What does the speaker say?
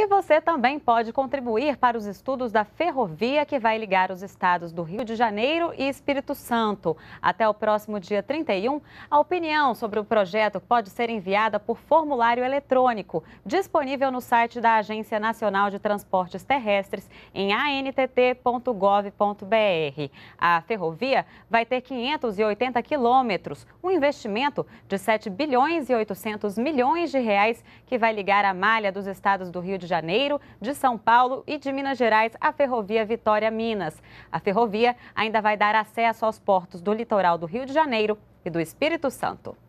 E você também pode contribuir para os estudos da ferrovia que vai ligar os estados do Rio de Janeiro e Espírito Santo. Até o próximo dia 31, a opinião sobre o projeto pode ser enviada por formulário eletrônico, disponível no site da Agência Nacional de Transportes Terrestres em antt.gov.br. A ferrovia vai ter 580 quilômetros, um investimento de 7 bilhões e 800 milhões de reais que vai ligar a malha dos estados do Rio de de Janeiro, de São Paulo e de Minas Gerais a ferrovia Vitória Minas. A ferrovia ainda vai dar acesso aos portos do litoral do Rio de Janeiro e do Espírito Santo.